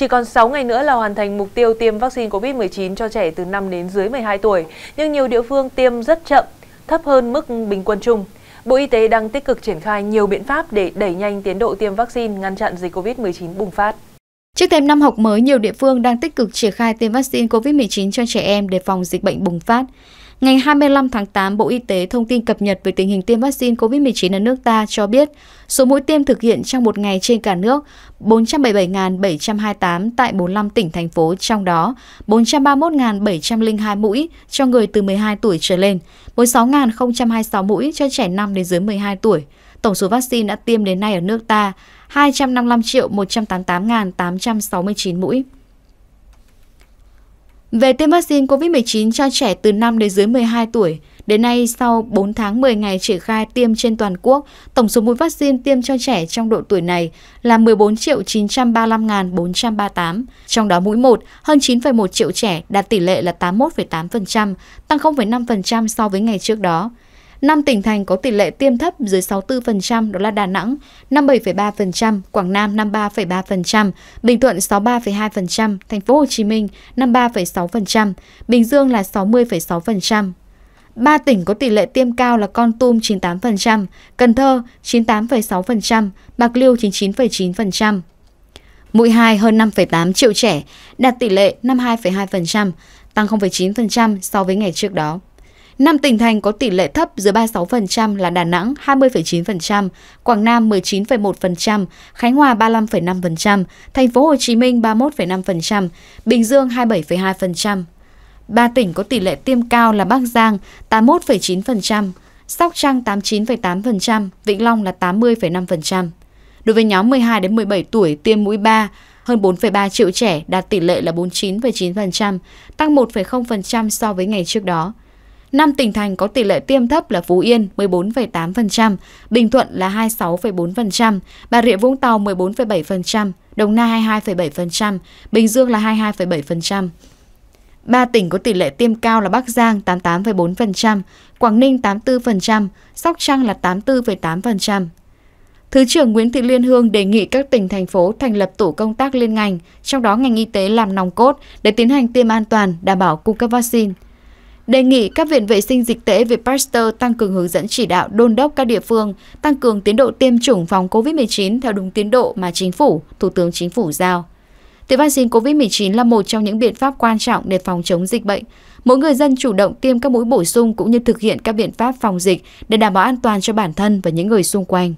Chỉ còn 6 ngày nữa là hoàn thành mục tiêu tiêm vaccine COVID-19 cho trẻ từ 5 đến dưới 12 tuổi, nhưng nhiều địa phương tiêm rất chậm, thấp hơn mức bình quân chung. Bộ Y tế đang tích cực triển khai nhiều biện pháp để đẩy nhanh tiến độ tiêm vaccine ngăn chặn dịch COVID-19 bùng phát. Trước thêm năm học mới, nhiều địa phương đang tích cực triển khai tiêm vaccine COVID-19 cho trẻ em để phòng dịch bệnh bùng phát. Ngày 25 tháng 8, Bộ Y tế thông tin cập nhật về tình hình tiêm vaccine COVID-19 ở nước ta cho biết số mũi tiêm thực hiện trong một ngày trên cả nước 477.728 tại 45 tỉnh, thành phố, trong đó 431.702 mũi cho người từ 12 tuổi trở lên, 46.026 mũi cho trẻ năm đến dưới 12 tuổi. Tổng số vaccine đã tiêm đến nay ở nước ta 255 188.869 mũi. Về tiêm vaccine COVID-19 cho trẻ từ 5 đến dưới 12 tuổi, đến nay sau 4 tháng 10 ngày triển khai tiêm trên toàn quốc, tổng số mũi vaccine tiêm cho trẻ trong độ tuổi này là 14 935.438, trong đó mũi 1 hơn 9,1 triệu trẻ đạt tỷ lệ là 81,8%, tăng 0,5% so với ngày trước đó. Năm tỉnh thành có tỷ lệ tiêm thấp dưới 64% đó là Đà Nẵng 57,3%, Quảng Nam 53,3%, Bình Thuận 63,2%, Thành phố Hồ Chí Minh 53,6%, Bình Dương là 60,6%. Ba tỉnh có tỷ lệ tiêm cao là Con Tum 98%, Cần Thơ 98,6%, Bạc Liêu 99,9%. Mũi 2 hơn 5,8 triệu trẻ, đạt tỷ lệ 52,2%, tăng 0,9% so với ngày trước đó. Năm tỉnh thành có tỷ lệ thấp dưới 36% là Đà Nẵng 20,9%, Quảng Nam 19,1%, Khánh Hòa 35,5%, Thành phố Hồ Chí Minh 31,5%, Bình Dương 27,2%. Ba tỉnh có tỷ lệ tiêm cao là Bắc Giang 81,9%, Sóc Trăng 89,8%, Vĩnh Long là 80,5%. Đối với nhóm 12 đến 17 tuổi tiêm mũi 3, hơn 4,3 triệu trẻ đạt tỷ lệ là 49,9%, tăng 1,0% so với ngày trước đó. Năm tỉnh thành có tỷ lệ tiêm thấp là Phú Yên 14,8%, Bình Thuận là 26,4%, Bà Rịa Vũng Tàu 14,7%, Đồng Nai 22,7%, Bình Dương là 22,7%. Ba tỉnh có tỷ lệ tiêm cao là Bắc Giang 88,4%, Quảng Ninh 84%, Sóc Trăng là 84,8%. Thứ trưởng Nguyễn Thị Liên Hương đề nghị các tỉnh, thành phố thành lập tổ công tác liên ngành, trong đó ngành y tế làm nòng cốt để tiến hành tiêm an toàn, đảm bảo cung cấp vaccine đề nghị các viện vệ sinh dịch tễ về Pasteur tăng cường hướng dẫn chỉ đạo đôn đốc các địa phương tăng cường tiến độ tiêm chủng phòng COVID-19 theo đúng tiến độ mà chính phủ, Thủ tướng Chính phủ giao. Tiêm vaccine COVID-19 là một trong những biện pháp quan trọng để phòng chống dịch bệnh. Mỗi người dân chủ động tiêm các mũi bổ sung cũng như thực hiện các biện pháp phòng dịch để đảm bảo an toàn cho bản thân và những người xung quanh.